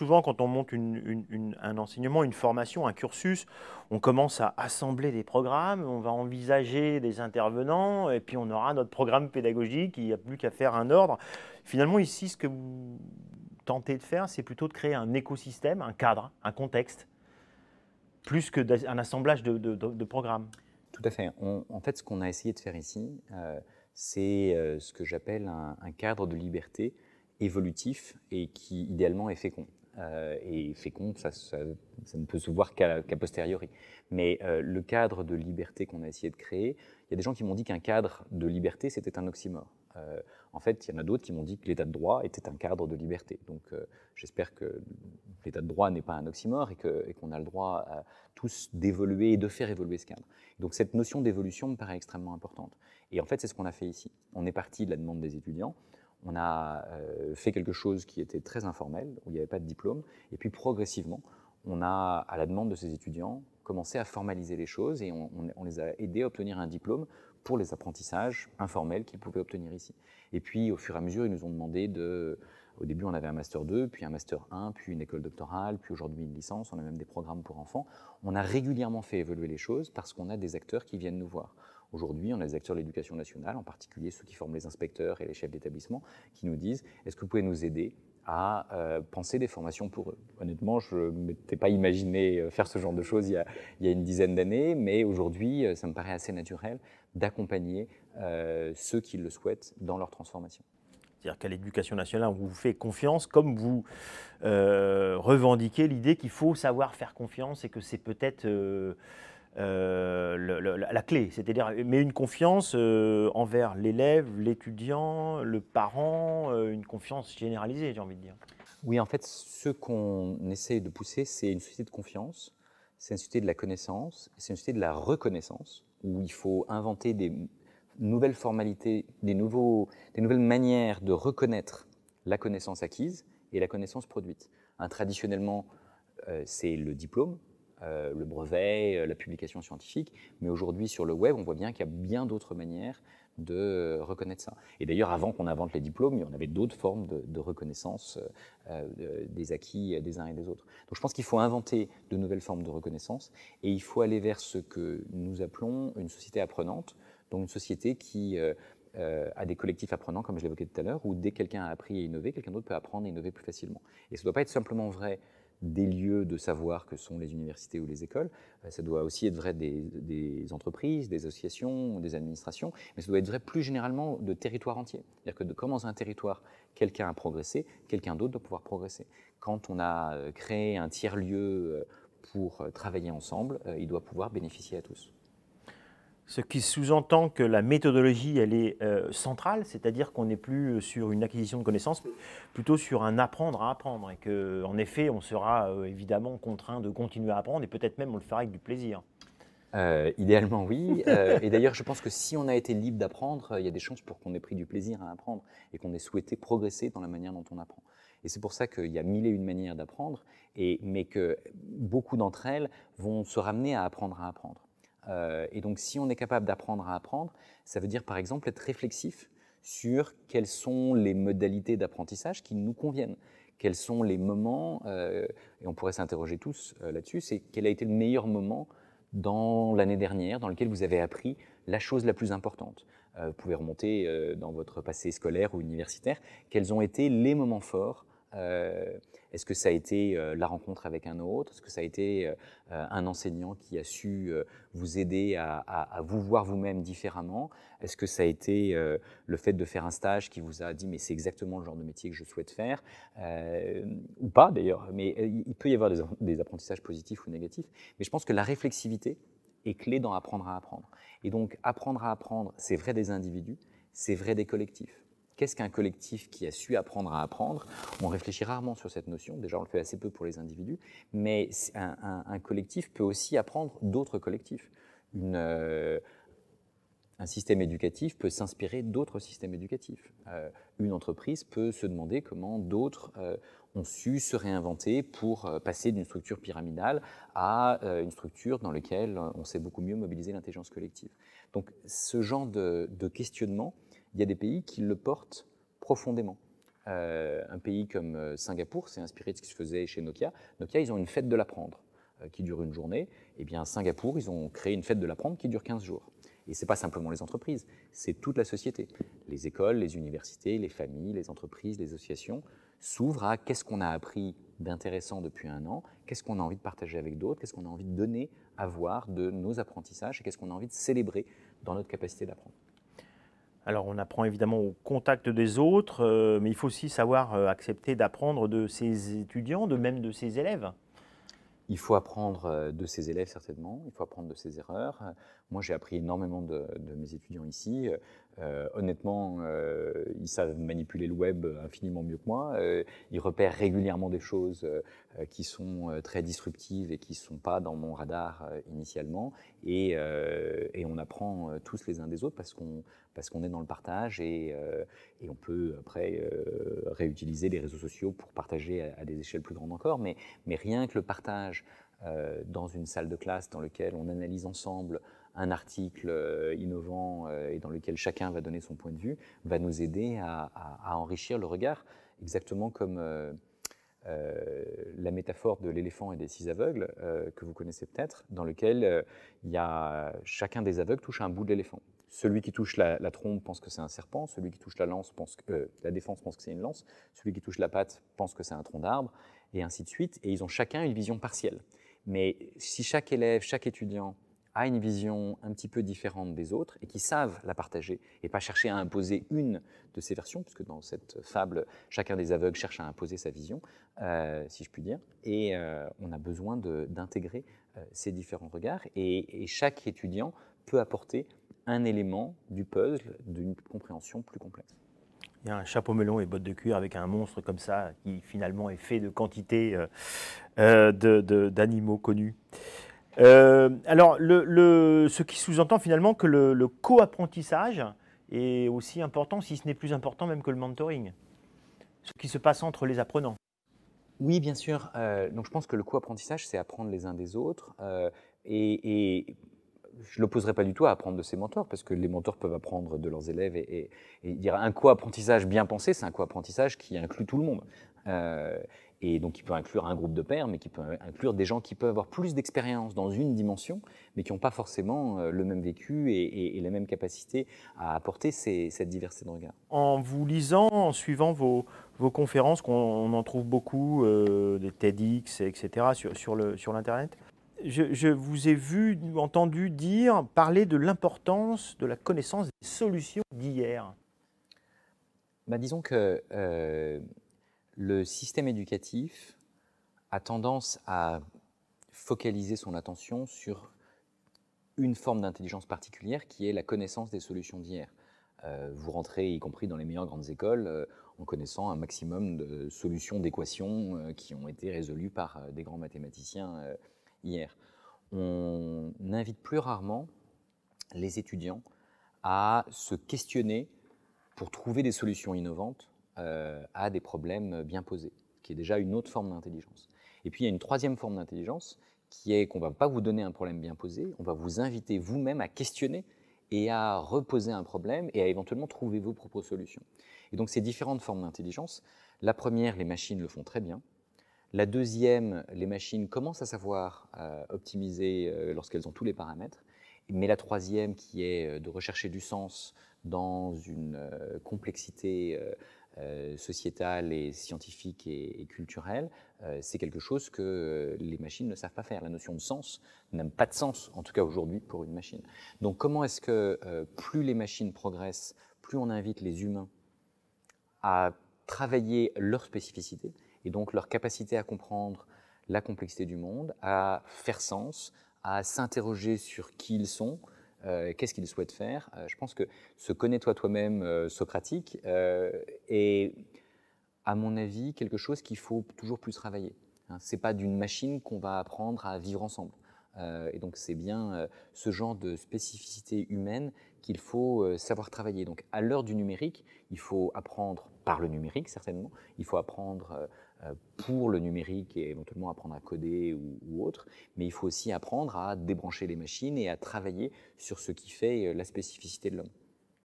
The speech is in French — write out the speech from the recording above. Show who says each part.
Speaker 1: souvent, quand on monte un enseignement, une formation, un cursus, on commence à assembler des programmes, on va envisager des intervenants, et puis on aura notre programme pédagogique, il n'y a plus qu'à faire un ordre. Finalement, ici, ce que vous tentez de faire, c'est plutôt de créer un écosystème, un cadre, un contexte, plus qu'un assemblage de,
Speaker 2: programmes. Tout à fait. en fait, ce qu'on a essayé de faire ici, euh, c'est euh, ce que j'appelle un, un cadre de liberté évolutif et qui idéalement est fécond. Euh, et féconde, ça, ça, ne peut se voir qu'à posteriori. Mais euh, le cadre de liberté qu'on a essayé de créer, il y a des gens qui m'ont dit qu'un cadre de liberté, c'était un oxymore. Euh, en fait, il y en a d'autres qui m'ont dit que l'état de droit était un cadre de liberté. Donc j'espère que l'état de droit n'est pas un oxymore et qu'on a le droit tous d'évoluer et de faire évoluer ce cadre. Donc cette notion d'évolution me paraît extrêmement importante. Et en fait, c'est ce qu'on a fait ici. On est parti de la demande des étudiants, on a euh, fait quelque chose qui était très informel, où il n'y avait pas de diplôme, et puis progressivement, on a, à la demande de ces étudiants, commencé à formaliser les choses et on, les a aidés à obtenir un diplôme pour les apprentissages informels qu'ils pouvaient obtenir ici. Et puis, au fur et à mesure, ils nous ont demandé de... Au début, on avait un Master 2, puis un Master 1, puis une école doctorale, puis aujourd'hui une licence, on a même des programmes pour enfants. On a régulièrement fait évoluer les choses parce qu'on a des acteurs qui viennent nous voir. Aujourd'hui, on a des acteurs de l'éducation nationale, en particulier ceux qui forment les inspecteurs et les chefs d'établissement, qui nous disent est-ce que vous pouvez nous aider à euh, penser des formations pour eux. Honnêtement, je ne m'étais pas imaginé euh, faire ce genre de choses il y a, une dizaine d'années, mais aujourd'hui, euh, ça me paraît assez naturel d'accompagner ceux qui le souhaitent dans leur transformation. C'est-à-dire qu'à l'éducation nationale, on vous fait confiance, comme vous
Speaker 1: revendiquez l'idée qu'il faut savoir faire confiance et que c'est peut-être euh, la clé, c'est-à-dire mais une confiance euh, envers l'élève, l'étudiant, le parent, euh, une confiance généralisée, j'ai envie de dire.
Speaker 2: Oui, en fait, ce qu'on essaie de pousser, c'est une société de confiance, c'est une société de la connaissance, c'est une société de la reconnaissance, où il faut inventer des nouvelles formalités, des, des nouvelles manières de reconnaître la connaissance acquise et la connaissance produite. traditionnellement, c'est le diplôme, euh, le brevet, euh, la publication scientifique. Mais aujourd'hui, sur le web, on voit bien qu'il y a bien d'autres manières de reconnaître ça. Et d'ailleurs, avant qu'on invente les diplômes, on avait d'autres formes de, reconnaissance euh, des acquis des uns et des autres. Donc je pense qu'il faut inventer de nouvelles formes de reconnaissance et il faut aller vers ce que nous appelons une société apprenante, donc une société qui a des collectifs apprenants, comme je l'évoquais tout à l'heure, où dès que quelqu'un a appris et innové, quelqu'un d'autre peut apprendre et innover plus facilement. Et ce ne doit pas être simplement vrai des lieux de savoir que sont les universités ou les écoles, euh, ça doit aussi être vrai des, entreprises, des associations, des administrations, mais ça doit être vrai plus généralement de territoires entiers. C'est-à-dire que de, dans un territoire, quelqu'un a progressé, quelqu'un d'autre doit pouvoir progresser. Quand on a euh, créé un tiers-lieu euh, pour travailler ensemble, il doit pouvoir bénéficier à tous.
Speaker 1: Ce qui sous-entend que la méthodologie, elle est euh, centrale, c'est-à-dire qu'on n'est plus euh, sur une acquisition de connaissances, plutôt sur un apprendre à apprendre. Et qu'en effet, on sera euh, évidemment contraint de continuer à apprendre et peut-être même on le fera avec du plaisir.
Speaker 2: idéalement, oui. et d'ailleurs, je pense que si on a été libre d'apprendre, il y a des chances pour qu'on ait pris du plaisir à apprendre et qu'on ait souhaité progresser dans la manière dont on apprend. Et c'est pour ça qu'il y a mille et une manières d'apprendre, mais que beaucoup d'entre elles vont se ramener à apprendre à apprendre. Euh, et donc, si on est capable d'apprendre à apprendre, ça veut dire par exemple être réflexif sur quelles sont les modalités d'apprentissage qui nous conviennent, quels sont les moments, euh, et on pourrait s'interroger tous euh, là-dessus, c'est quel a été le meilleur moment dans l'année dernière dans lequel vous avez appris la chose la plus importante. vous pouvez remonter dans votre passé scolaire ou universitaire, quels ont été les moments forts euh, est-ce que ça a été euh, la rencontre avec un autre Est-ce que ça a été euh, un enseignant qui a su vous aider à, vous voir vous-même différemment Est-ce que ça a été le fait de faire un stage qui vous a dit mais c'est exactement le genre de métier que je souhaite faire Ou pas d'ailleurs, mais il peut y avoir des, apprentissages positifs ou négatifs. Mais je pense que la réflexivité est clé dans apprendre à apprendre. Et donc apprendre à apprendre, c'est vrai des individus, c'est vrai des collectifs. Qu'est-ce qu'un collectif qui a su apprendre à apprendre On réfléchit rarement sur cette notion, déjà on le fait assez peu pour les individus, mais un, collectif peut aussi apprendre d'autres collectifs. Euh, un système éducatif peut s'inspirer d'autres systèmes éducatifs. Euh, une entreprise peut se demander comment d'autres euh, ont su se réinventer pour passer d'une structure pyramidale à une structure dans laquelle on sait beaucoup mieux mobiliser l'intelligence collective. Donc ce genre de questionnement il y a des pays qui le portent profondément. Euh, un pays comme euh, Singapour c'est inspiré de ce qui se faisait chez Nokia. Nokia, ils ont une fête de l'apprendre euh, qui dure une journée. Et eh bien, Singapour, ils ont créé une fête de l'apprendre qui dure 15 jours. Et ce n'est pas simplement les entreprises, c'est toute la société. Les écoles, les universités, les familles, les entreprises, les associations s'ouvrent à qu'est-ce qu'on a appris d'intéressant depuis un an, qu'est-ce qu'on a envie de partager avec d'autres, qu'est-ce qu'on a envie de donner à voir de nos apprentissages et qu'est-ce qu'on a envie de célébrer dans notre capacité d'apprendre. Alors on apprend évidemment au
Speaker 1: contact des autres, euh, mais il faut aussi savoir euh, accepter d'apprendre de ses étudiants, de
Speaker 2: même de ses élèves. Il faut apprendre euh, de ses élèves, certainement, il faut apprendre de ses erreurs. Euh, moi, j'ai appris énormément de, mes étudiants ici. Euh, honnêtement, ils savent manipuler le web infiniment mieux que moi. ils repèrent régulièrement des choses qui sont très disruptives et qui ne sont pas dans mon radar initialement. Et, on apprend tous les uns des autres parce qu'on parce est dans le partage et, on peut après réutiliser les réseaux sociaux pour partager à, des échelles plus grandes encore. mais rien que le partage euh, dans une salle de classe dans laquelle on analyse ensemble un article euh, innovant euh, et dans lequel chacun va donner son point de vue, va nous aider à, enrichir le regard, exactement comme la métaphore de l'éléphant et des six aveugles, que vous connaissez peut-être, dans lequel il chacun des aveugles touche un bout de l'éléphant. Celui qui touche la, la trompe pense que c'est un serpent, celui qui touche la lance pense que, la défense pense que c'est une lance, celui qui touche la patte pense que c'est un tronc d'arbre, et ainsi de suite. Et ils ont chacun une vision partielle. Mais si chaque élève, chaque étudiant a une vision un petit peu différente des autres et qui savent la partager et pas chercher à imposer une de ces versions, puisque dans cette fable, chacun des aveugles cherche à imposer sa vision, euh, si je puis dire. Et euh, on a besoin d'intégrer euh, ces différents regards et, et, chaque étudiant peut apporter un élément du puzzle d'une compréhension plus complexe. Il y a un chapeau melon et bottes de cuir avec un monstre comme ça qui finalement est fait de quantités
Speaker 1: euh, euh, d'animaux connus. Euh, alors, le, le, ce qui sous-entend finalement que le, co-apprentissage est aussi important, si ce n'est
Speaker 2: plus important même que le mentoring, ce qui se passe entre les apprenants. Oui, bien sûr. donc, je pense que le co-apprentissage, c'est apprendre les uns des autres. et, je ne l'opposerai pas du tout à apprendre de ses mentors, parce que les mentors peuvent apprendre de leurs élèves et, dire un co-apprentissage bien pensé, c'est un co-apprentissage qui inclut tout le monde. Euh, et donc, il peut inclure un groupe de pairs, mais qui peut inclure des gens qui peuvent avoir plus d'expérience dans une dimension, mais qui n'ont pas forcément euh, le même vécu et, la même capacité à apporter cette diversité de regard.
Speaker 1: En vous lisant, en suivant vos, conférences, qu'on en trouve beaucoup, euh, des TEDx, etc., sur, sur l'Internet, je, vous ai vu, entendu dire, parler de l'importance de la connaissance des solutions d'hier.
Speaker 2: Bah, disons que euh, le système éducatif a tendance à focaliser son attention sur une forme d'intelligence particulière qui est la connaissance des solutions d'hier. Euh, vous rentrez, y compris dans les meilleures grandes écoles, euh, en connaissant un maximum de solutions d'équations qui ont été résolues par des grands mathématiciens hier. On invite plus rarement les étudiants à se questionner pour trouver des solutions innovantes euh, à des problèmes bien posés, qui est déjà une autre forme d'intelligence. Et puis il y a une troisième forme d'intelligence qui est qu'on ne va pas vous donner un problème bien posé, on va vous inviter vous-même à questionner et à reposer un problème et à éventuellement trouver vos propres solutions. Et donc ces différentes formes d'intelligence, la première, les machines le font très bien, la deuxième, les machines commencent à savoir euh, optimiser euh, lorsqu'elles ont tous les paramètres. Mais la troisième, qui est euh, de rechercher du sens dans une complexité sociétale et scientifique et, culturelle, c'est quelque chose que les machines ne savent pas faire. La notion de sens n'a pas de sens, en tout cas aujourd'hui, pour une machine. Donc comment est-ce que plus les machines progressent, plus on invite les humains à travailler leur spécificités et donc leur capacité à comprendre la complexité du monde, à faire sens, à s'interroger sur qui ils sont, euh, qu'est-ce qu'ils souhaitent faire. Euh, je pense que ce connais-toi toi-même euh, socratique est, à mon avis, quelque chose qu'il faut toujours plus travailler. Ce hein, c'est pas d'une machine qu'on va apprendre à vivre ensemble. et donc c'est bien ce genre de spécificité humaine qu'il faut savoir travailler. Donc à l'heure du numérique, il faut apprendre par le numérique certainement, il faut apprendre euh, pour le numérique et éventuellement apprendre à coder ou, autre, mais il faut aussi apprendre à débrancher les machines et à travailler sur ce qui fait euh, la spécificité de l'homme.